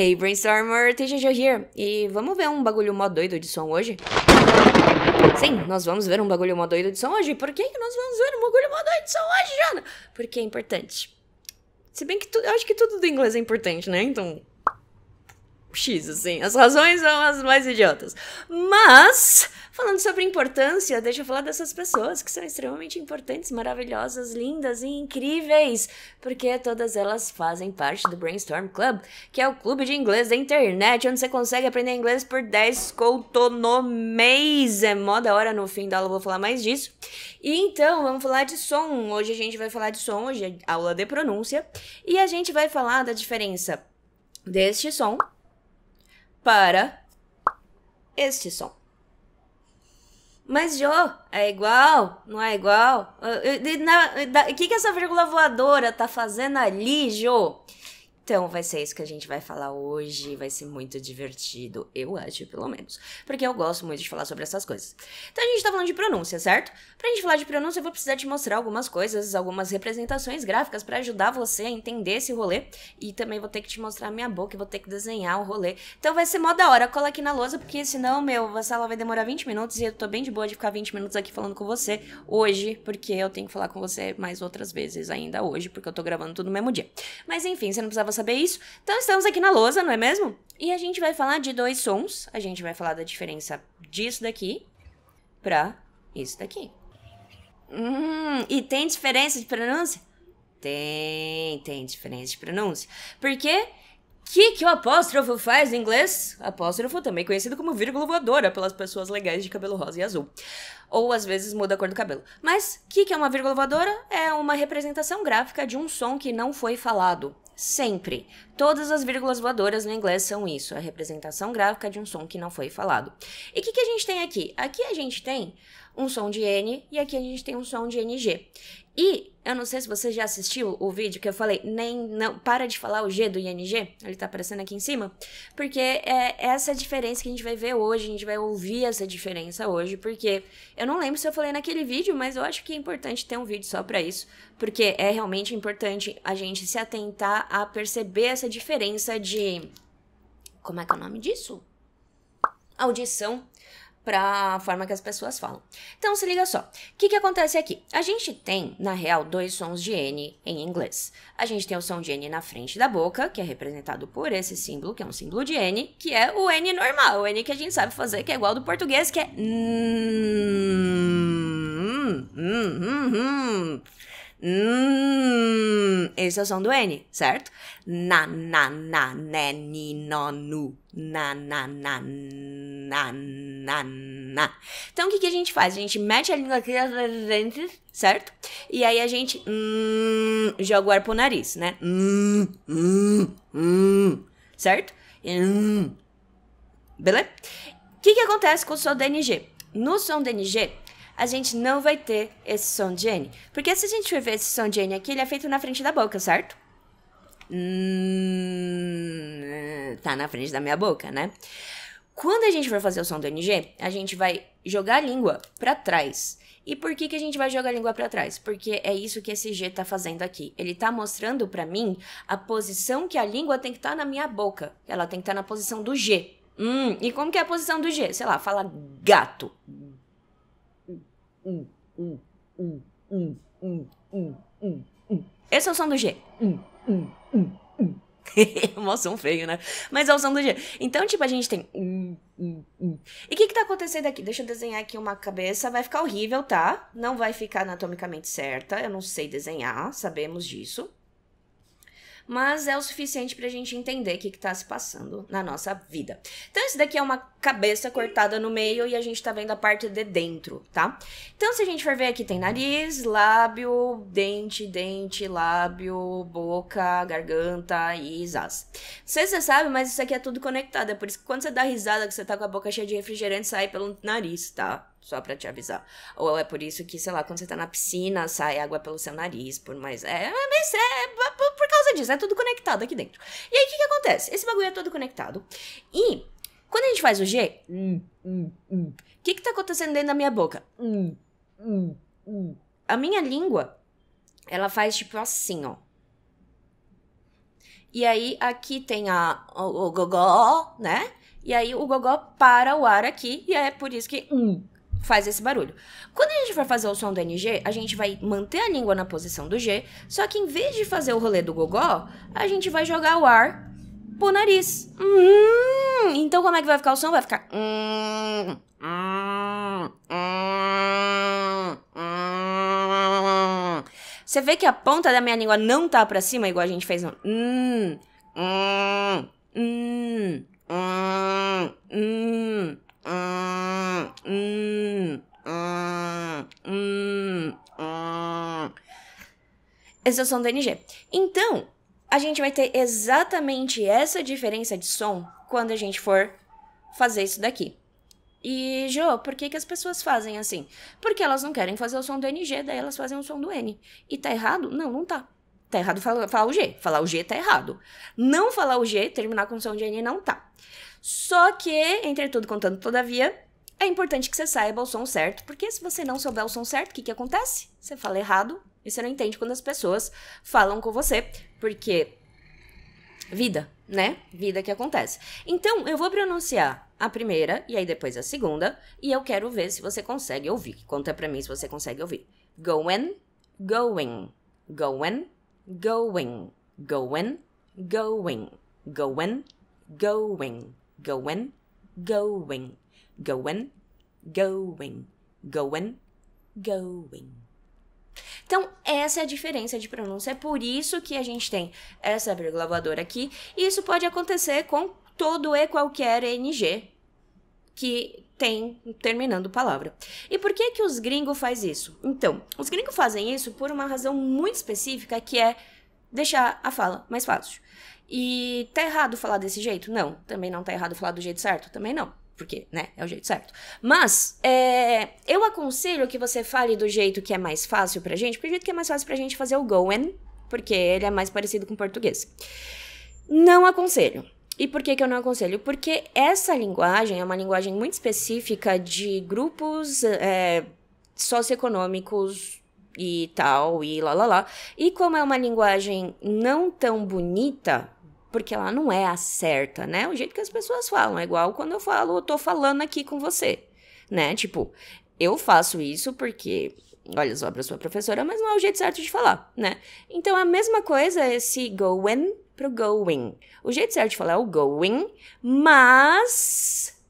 Hey Brainstormer, TGG here, e vamos ver um bagulho mó doido de som hoje? Sim, nós vamos ver um bagulho mó doido de som hoje. Por que, que nós vamos ver um bagulho mó doido de som hoje, Jana? Porque é importante. Se bem que tu, eu acho que tudo do inglês é importante, né? Então, X, assim. As razões são as mais idiotas. Mas, Falando sobre importância, deixa eu falar dessas pessoas que são extremamente importantes, maravilhosas, lindas e incríveis, porque todas elas fazem parte do Brainstorm Club, que é o clube de inglês da internet, onde você consegue aprender inglês por 10 conto no mês. É mó da hora, no fim da aula eu vou falar mais disso. E então, vamos falar de som. Hoje a gente vai falar de som, hoje é aula de pronúncia, e a gente vai falar da diferença deste som para este som. Mas, Jô, é igual? Não é igual? O que, que essa vírgula voadora tá fazendo ali, Jô? Então vai ser isso que a gente vai falar hoje, vai ser muito divertido, eu acho, pelo menos. Porque eu gosto muito de falar sobre essas coisas. Então a gente tá falando de pronúncia, certo? Pra gente falar de pronúncia, eu vou precisar te mostrar algumas coisas, algumas representações gráficas para ajudar você a entender esse rolê. E também vou ter que te mostrar a minha boca, vou ter que desenhar o rolê. Então vai ser mó da hora, cola aqui na lousa, porque senão, meu, a sala vai demorar 20 minutos e eu tô bem de boa de ficar 20 minutos aqui falando com você hoje, porque eu tenho que falar com você mais outras vezes ainda hoje, porque eu tô gravando tudo no mesmo dia. Mas enfim, você não precisava saber isso. Então estamos aqui na lousa, não é mesmo? E a gente vai falar de dois sons. A gente vai falar da diferença disso daqui pra isso daqui. Hum, e tem diferença de pronúncia? Tem, tem diferença de pronúncia. Porque que que o apóstrofo faz em inglês? Apóstrofo também conhecido como vírgula voadora pelas pessoas legais de cabelo rosa e azul. Ou às vezes muda a cor do cabelo. Mas que que é uma vírgula voadora? É uma representação gráfica de um som que não foi falado sempre. Todas as vírgulas voadoras no inglês são isso, a representação gráfica de um som que não foi falado. E o que, que a gente tem aqui? Aqui a gente tem um som de N e aqui a gente tem um som de NG. E eu não sei se você já assistiu o vídeo que eu falei, nem não para de falar o G do ING, ele tá aparecendo aqui em cima, porque é essa diferença que a gente vai ver hoje, a gente vai ouvir essa diferença hoje, porque eu não lembro se eu falei naquele vídeo, mas eu acho que é importante ter um vídeo só para isso, porque é realmente importante a gente se atentar a perceber essa diferença de como é que é o nome disso? Audição para a forma que as pessoas falam. Então se liga só, o que, que acontece aqui? A gente tem, na real, dois sons de N em inglês. A gente tem o som de N na frente da boca, que é representado por esse símbolo, que é um símbolo de N, que é o N normal, o N que a gente sabe fazer, que é igual ao do português, que é. esse é o som do N, certo? Na, na, na, né, ni, no, nu. Na, na, na, na, na, na. Então, o que, que a gente faz? A gente mete a língua aqui, certo? E aí a gente hum, joga o ar pro nariz, né? Hum, hum, hum, certo? Hum. Beleza? O que, que acontece com o som DNG? No som DNG, a gente não vai ter esse som de N. Porque se a gente for ver esse som de N aqui, ele é feito na frente da boca, certo? Hum, tá na frente da minha boca, né? Quando a gente for fazer o som do NG, a gente vai jogar a língua para trás. E por que, que a gente vai jogar a língua para trás? Porque é isso que esse G tá fazendo aqui. Ele tá mostrando para mim a posição que a língua tem que estar tá na minha boca. Ela tem que estar tá na posição do G. Hum, e como que é a posição do G? Sei lá, fala gato. Esse é o som do G. Mó som feio, né? Mas é o som do G. Então, tipo, a gente tem e o que, que tá acontecendo aqui? Deixa eu desenhar aqui uma cabeça. Vai ficar horrível, tá? Não vai ficar anatomicamente certa. Eu não sei desenhar, sabemos disso mas é o suficiente pra gente entender o que, que tá se passando na nossa vida. Então, isso daqui é uma cabeça cortada no meio e a gente tá vendo a parte de dentro, tá? Então, se a gente for ver aqui, tem nariz, lábio, dente, dente, lábio, boca, garganta e asa. Não sei se você sabe, mas isso aqui é tudo conectado. É por isso que quando você dá risada que você tá com a boca cheia de refrigerante, sai pelo nariz, tá? Só pra te avisar. Ou é por isso que, sei lá, quando você tá na piscina, sai água pelo seu nariz, por mais. É, é mas é, é por causa disso, é tudo conectado aqui dentro. E aí o que, que acontece? Esse bagulho é todo conectado. E quando a gente faz o G, o hum, hum, hum, que, que tá acontecendo dentro da minha boca? Hum, hum, hum. A minha língua, ela faz tipo assim, ó. E aí aqui tem a, o, o gogó, né? E aí o gogó para o ar aqui, e é por isso que faz esse barulho. Quando a gente for fazer o som do NG, a gente vai manter a língua na posição do G, só que em vez de fazer o rolê do gogó, a gente vai jogar o ar pro nariz. Hum, então como é que vai ficar o som? Vai ficar... Hum, hum, hum. Você vê que a ponta da minha língua não tá pra cima, igual a gente fez no... Hum, hum, hum. exceção do NG. Então, a gente vai ter exatamente essa diferença de som quando a gente for fazer isso daqui. E, Jo, por que, que as pessoas fazem assim? Porque elas não querem fazer o som do NG, daí elas fazem o som do N. E tá errado? Não, não tá. Tá errado falar, falar o G. Falar o G tá errado. Não falar o G, terminar com o som de N, não tá. Só que, entretudo, contando, todavia, é importante que você saiba o som certo, porque se você não souber o som certo, o que, que acontece? Você fala errado, e você não entende quando as pessoas falam com você, porque vida, né? Vida que acontece. Então, eu vou pronunciar a primeira e aí depois a segunda, e eu quero ver se você consegue ouvir. Conta para mim se você consegue ouvir. Going, going, going, going, going, going, going, going, going, going, going, going, going, going. Então, essa é a diferença de pronúncia. É por isso que a gente tem essa vírgula voadora aqui. E isso pode acontecer com todo e qualquer NG que tem terminando palavra. E por que que os gringos fazem isso? Então, os gringos fazem isso por uma razão muito específica que é deixar a fala mais fácil. E tá errado falar desse jeito? Não. Também não tá errado falar do jeito certo? Também não porque, né, é o jeito certo. Mas, é, eu aconselho que você fale do jeito que é mais fácil pra gente, porque o jeito que é mais fácil pra gente é fazer o Goen, porque ele é mais parecido com português. Não aconselho. E por que, que eu não aconselho? Porque essa linguagem é uma linguagem muito específica de grupos é, socioeconômicos e tal, e lá lá lá. E como é uma linguagem não tão bonita, porque ela não é a certa, né? O jeito que as pessoas falam, é igual quando eu falo, eu tô falando aqui com você, né? Tipo, eu faço isso porque, olha só pra sua professora, mas não é o jeito certo de falar, né? Então, a mesma coisa é esse going pro going. O jeito certo de falar é o going, mas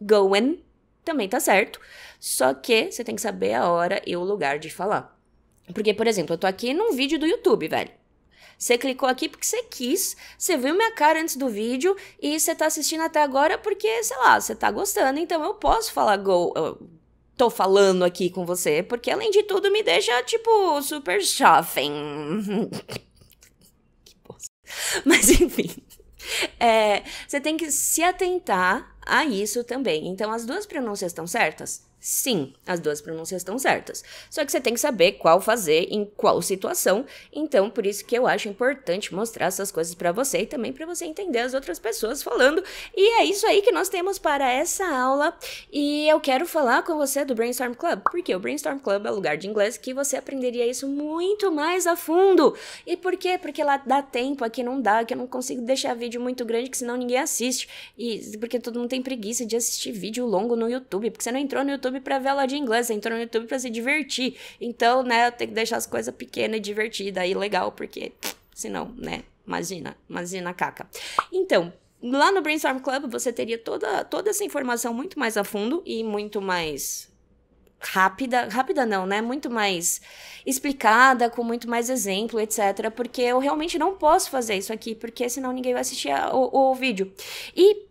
going também tá certo, só que você tem que saber a hora e o lugar de falar. Porque, por exemplo, eu tô aqui num vídeo do YouTube, velho. Você clicou aqui porque você quis, você viu minha cara antes do vídeo e você tá assistindo até agora porque, sei lá, você tá gostando, então eu posso falar go. tô falando aqui com você, porque além de tudo me deixa, tipo, super jovem. que bosta. Mas enfim. É, você tem que se atentar a isso também. Então, as duas pronúncias estão certas? Sim, as duas pronúncias estão certas. Só que você tem que saber qual fazer em qual situação. Então, por isso que eu acho importante mostrar essas coisas para você e também para você entender as outras pessoas falando. E é isso aí que nós temos para essa aula. E eu quero falar com você do Brainstorm Club, porque o Brainstorm Club é o lugar de inglês que você aprenderia isso muito mais a fundo. E por quê? Porque lá dá tempo, aqui não dá, que eu não consigo deixar vídeo muito grande, que senão ninguém assiste. E porque todo mundo tem preguiça de assistir vídeo longo no YouTube, porque você não entrou no YouTube YouTube para ver a aula de inglês, você entrou no YouTube para se divertir. Então, né, eu tenho que deixar as coisas pequenas e divertidas e legal, porque senão, né, imagina, imagina caca. Então, lá no Brainstorm Club você teria toda, toda essa informação muito mais a fundo e muito mais rápida, rápida não, né? Muito mais explicada, com muito mais exemplo, etc. Porque eu realmente não posso fazer isso aqui, porque senão ninguém vai assistir a, o, o vídeo. E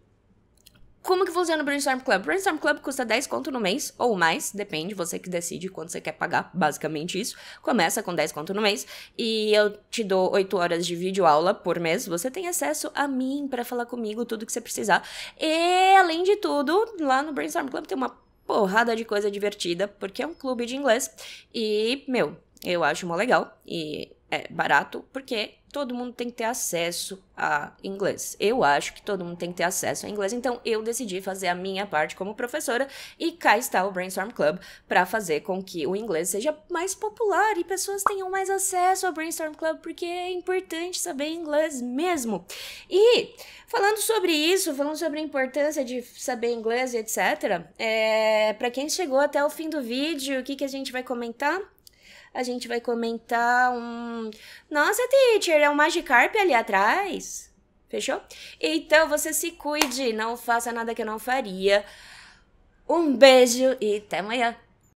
como que funciona o Brainstorm Club? O Brainstorm Club custa 10 conto no mês ou mais, depende, você que decide quanto você quer pagar, basicamente isso. Começa com 10 conto no mês e eu te dou 8 horas de vídeo aula por mês. Você tem acesso a mim para falar comigo tudo que você precisar. E além de tudo, lá no Brainstorm Club tem uma porrada de coisa divertida, porque é um clube de inglês e, meu, eu acho mó legal e é barato porque todo mundo tem que ter acesso a inglês. Eu acho que todo mundo tem que ter acesso a inglês, então eu decidi fazer a minha parte como professora e cá está o Brainstorm Club para fazer com que o inglês seja mais popular e pessoas tenham mais acesso ao Brainstorm Club porque é importante saber inglês mesmo. E falando sobre isso, falando sobre a importância de saber inglês e etc, é, para quem chegou até o fim do vídeo, o que, que a gente vai comentar? a gente vai comentar um. Nossa, teacher, é um Magikarp ali atrás. Fechou? Então você se cuide, não faça nada que eu não faria. Um beijo e até amanhã!